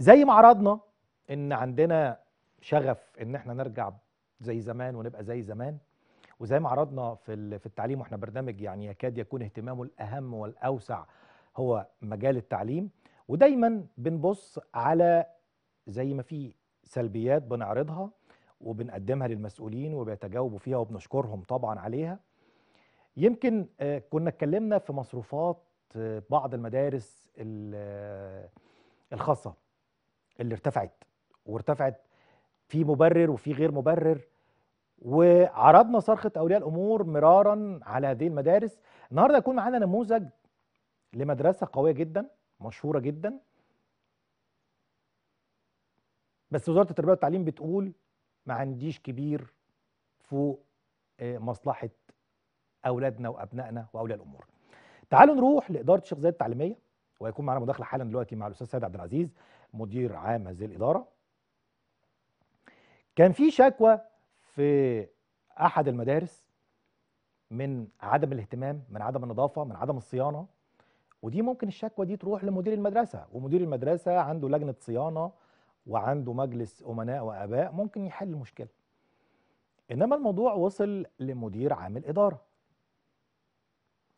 زي ما عرضنا ان عندنا شغف ان احنا نرجع زي زمان ونبقى زي زمان وزي ما عرضنا في في التعليم واحنا برنامج يعني يكاد يكون اهتمامه الاهم والاوسع هو مجال التعليم ودايما بنبص على زي ما في سلبيات بنعرضها وبنقدمها للمسؤولين وبيتجاوبوا فيها وبنشكرهم طبعا عليها يمكن آه، كنا اتكلمنا في مصروفات آه، بعض المدارس آه، الخاصه اللي ارتفعت وارتفعت في مبرر وفي غير مبرر وعرضنا صرخه اولياء الامور مرارا على هذه المدارس النهارده يكون معانا نموذج لمدرسه قويه جدا مشهوره جدا بس وزاره التربيه والتعليم بتقول ما عنديش كبير فوق آه، مصلحه اولادنا وابنائنا واولياء الامور تعالوا نروح لاداره الشيخ زايد التعليميه ويكون معانا مداخله حالا دلوقتي مع الاستاذ سيد عبد العزيز مدير عام هذه الاداره كان في شكوى في احد المدارس من عدم الاهتمام من عدم النظافه من عدم الصيانه ودي ممكن الشكوى دي تروح لمدير المدرسه ومدير المدرسه عنده لجنه صيانه وعنده مجلس امناء واباء ممكن يحل المشكله انما الموضوع وصل لمدير عام الاداره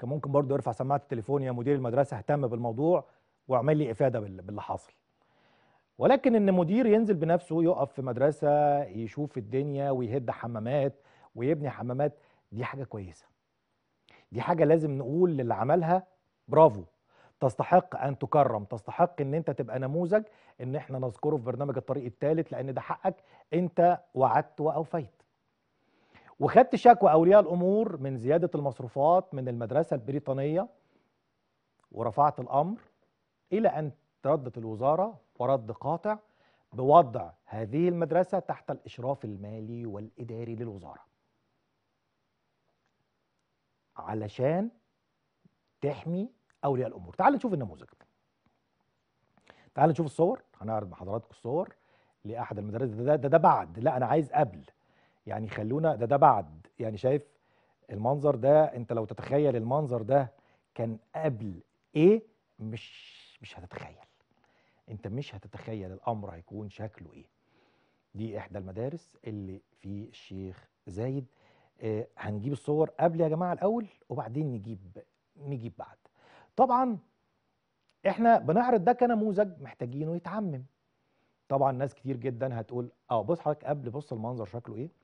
كان ممكن برضه يرفع سماعه التليفون يا مدير المدرسه اهتم بالموضوع واعمل لي افاده باللي حاصل ولكن ان مدير ينزل بنفسه يقف في مدرسه يشوف الدنيا ويهد حمامات ويبني حمامات دي حاجه كويسه دي حاجه لازم نقول للي عملها برافو تستحق ان تكرم تستحق ان انت تبقى نموذج ان احنا نذكره في برنامج الطريق الثالث لان ده حقك انت وعدت واوفيت وخدت شكوى اولياء الامور من زياده المصروفات من المدرسه البريطانيه ورفعت الامر الى ان تردت الوزاره ورد قاطع بوضع هذه المدرسه تحت الاشراف المالي والاداري للوزاره علشان تحمي اولياء الامور تعال نشوف النموذج تعال نشوف الصور هنعرض مع حضراتكم الصور لاحد المدارس ده, ده ده بعد لا انا عايز قبل يعني خلونا ده ده بعد يعني شايف المنظر ده انت لو تتخيل المنظر ده كان قبل ايه مش مش هتتخيل انت مش هتتخيل الامر هيكون شكله ايه دي احدى المدارس اللي في الشيخ زايد آه هنجيب الصور قبل يا جماعه الاول وبعدين نجيب نجيب بعد طبعا احنا بنعرض ده كنموذج محتاجينه يتعمم طبعا ناس كتير جدا هتقول اه بص حضرتك قبل بص المنظر شكله ايه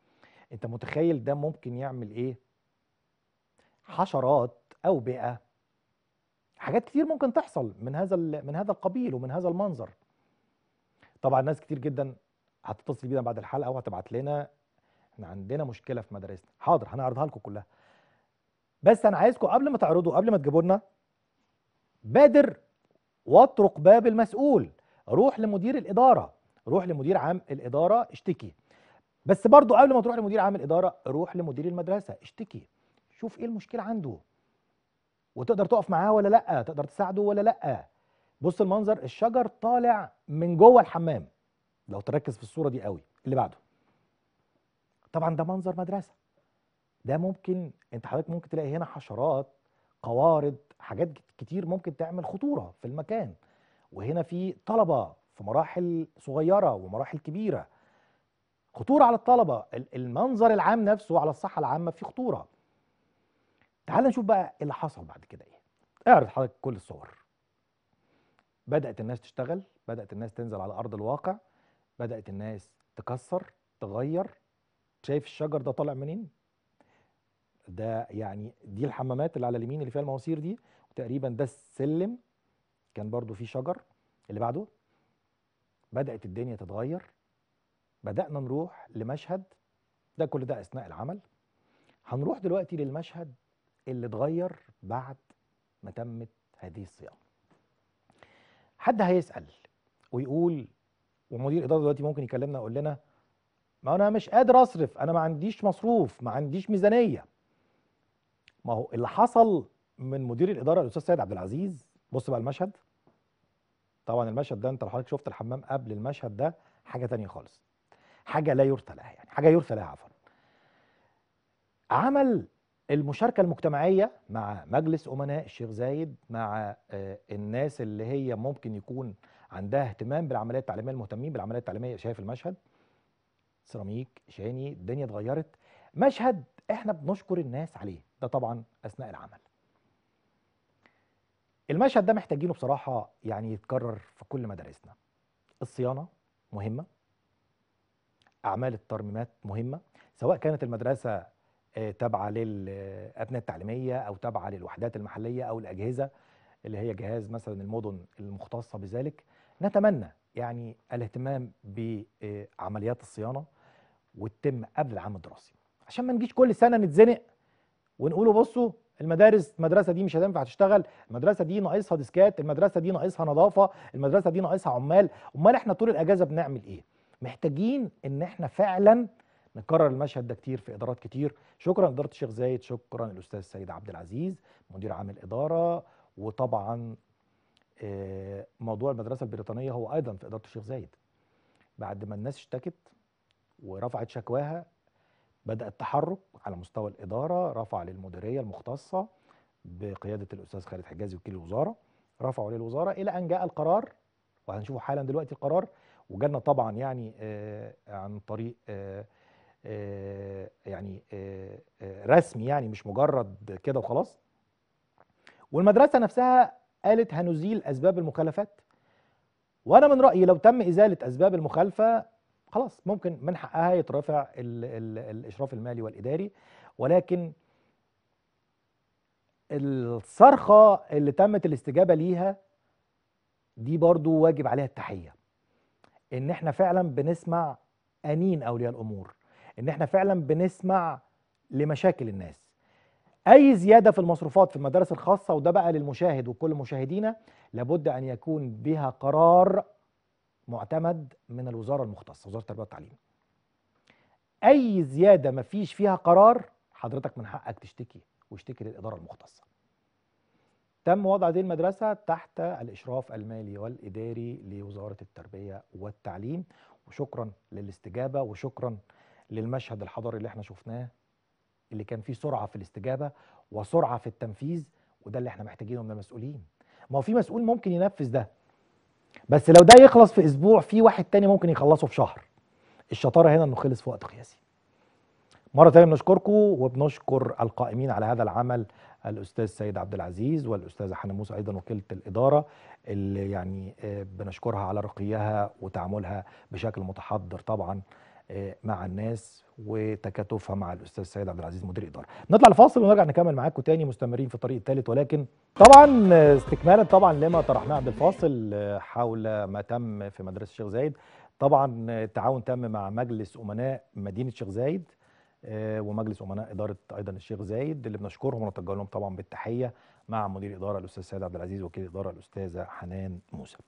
انت متخيل ده ممكن يعمل ايه حشرات اوبئه حاجات كتير ممكن تحصل من هذا من هذا القبيل ومن هذا المنظر طبعا ناس كتير جدا هتتصل بينا بعد الحلقه وهتبعت لنا احنا عندنا مشكله في مدارسنا حاضر هنعرضها لكم كلها بس انا عايزكم قبل ما تعرضوا قبل ما تجيبوا لنا بادر واطرق باب المسؤول روح لمدير الاداره روح لمدير عام الاداره اشتكي بس برضو قبل ما تروح لمدير عام الاداره روح لمدير المدرسه اشتكي شوف ايه المشكله عنده وتقدر تقف معاه ولا لا تقدر تساعده ولا لا بص المنظر الشجر طالع من جوه الحمام لو تركز في الصوره دي قوي اللي بعده طبعا ده منظر مدرسه ده ممكن انت حضرتك ممكن تلاقي هنا حشرات قوارض حاجات كتير ممكن تعمل خطوره في المكان وهنا في طلبه في مراحل صغيره ومراحل كبيره خطورة على الطلبة المنظر العام نفسه على الصحة العامة في خطورة تعال نشوف بقى إيه اللي حصل بعد كده ايه اعرض حضرتك كل الصور بدأت الناس تشتغل بدأت الناس تنزل على أرض الواقع بدأت الناس تكسر تغير شايف الشجر ده طالع منين ده يعني دي الحمامات اللي على اليمين اللي فيها المواسير دي وتقريبا ده السلم كان برضو فيه شجر اللي بعده بدأت الدنيا تتغير بدأنا نروح لمشهد ده كل ده أثناء العمل هنروح دلوقتي للمشهد اللي اتغير بعد ما تمت هذه الصيام حد هيسأل ويقول ومدير إدارة دلوقتي ممكن يكلمنا يقول لنا ما أنا مش قادر أصرف أنا ما عنديش مصروف ما عنديش ميزانية ما هو اللي حصل من مدير الإدارة الأستاذ سيد عبد العزيز بص بقى المشهد طبعا المشهد ده انت لو حضرتك شفت الحمام قبل المشهد ده حاجه تانية خالص حاجه لا يرثى لها يعني حاجه يرثى لها عفوا عمل المشاركه المجتمعيه مع مجلس امناء الشيخ زايد مع آه، الناس اللي هي ممكن يكون عندها اهتمام بالعمليات التعليميه المهتمين بالعمليات التعليميه شايف المشهد سيراميك شاني الدنيا اتغيرت مشهد احنا بنشكر الناس عليه ده طبعا اثناء العمل المشهد ده محتاجينه بصراحه يعني يتكرر في كل مدارسنا الصيانه مهمه أعمال الترميمات مهمة سواء كانت المدرسة آه، تابعة للأبناء آه، التعليمية أو تابعة للوحدات المحلية أو الأجهزة اللي هي جهاز مثلا المدن المختصة بذلك نتمنى يعني الاهتمام بعمليات الصيانة وتتم قبل العام الدراسي عشان ما نجيش كل سنة نتزنق ونقولوا بصوا المدارس المدرسه دي مش هتنفع تشتغل المدرسه دي ناقصها ديسكات المدرسه دي ناقصها نظافه المدرسه دي ناقصها عمال امال احنا طول الاجازه بنعمل ايه محتاجين ان احنا فعلا نكرر المشهد ده كتير في ادارات كتير شكرا اداره الشيخ زايد شكرا الاستاذ سيد عبد العزيز مدير عام الاداره وطبعا آه، موضوع المدرسه البريطانيه هو ايضا في اداره الشيخ زايد بعد ما الناس اشتكت ورفعت شكواها بدا التحرك على مستوى الاداره رفع للمديريه المختصه بقياده الاستاذ خالد حجازي وكيل الوزاره رفعوا للوزاره الى ان جاء القرار وهنشوفه حالا دلوقتي القرار وجالنا طبعا يعني آه، عن طريق آه، آه، يعني رسمي يعني مش مجرد كده وخلاص والمدرسة نفسها قالت هنزيل أسباب المخالفات وأنا من رأيي لو تم إزالة أسباب المخالفة خلاص ممكن من حقها يترفع الـ الـ الإشراف المالي والإداري ولكن الصرخة اللي تمت الاستجابة ليها دي برضو واجب عليها التحية ان احنا فعلا بنسمع انين اولياء الامور ان احنا فعلا بنسمع لمشاكل الناس اي زياده في المصروفات في المدارس الخاصه وده بقى للمشاهد وكل مشاهدينا لابد ان يكون بها قرار معتمد من الوزاره المختصه وزاره التربيه والتعليم اي زياده ما فيش فيها قرار حضرتك من حقك تشتكي واشتكي للاداره المختصه تم وضع هذه المدرسة تحت الإشراف المالي والإداري لوزارة التربية والتعليم وشكرا للاستجابة وشكرا للمشهد الحضاري اللي احنا شفناه اللي كان فيه سرعة في الاستجابة وسرعة في التنفيذ وده اللي احنا محتاجينه من المسؤولين ما هو في مسؤول ممكن ينفذ ده بس لو ده يخلص في اسبوع في واحد تاني ممكن يخلصه في شهر الشطارة هنا انه خلص في وقت قياسي مرة تانية بنشكركم وبنشكر القائمين على هذا العمل الاستاذ سيد عبد العزيز والاستاذه حنا موسى ايضا وكيله الاداره اللي يعني آه، بنشكرها على رقيها وتعاملها بشكل متحضر طبعا آه، مع الناس وتكاتفها مع الاستاذ سيد عبد العزيز مدير اداره. نطلع لفاصل ونرجع نكمل معاكم تاني مستمرين في الطريق الثالث ولكن طبعا آه، استكمالا طبعا لما طرحناه قبل الفاصل حول ما تم في مدرسه الشيخ زايد طبعا التعاون تم مع مجلس امناء مدينه الشيخ زايد آه، ومجلس امناء اداره ايضا الشيخ زايد اللي بنشكرهم ونتجه لهم طبعا بالتحيه مع مدير اداره الاستاذ سيد عبد العزيز وكيل اداره الاستاذه حنان موسى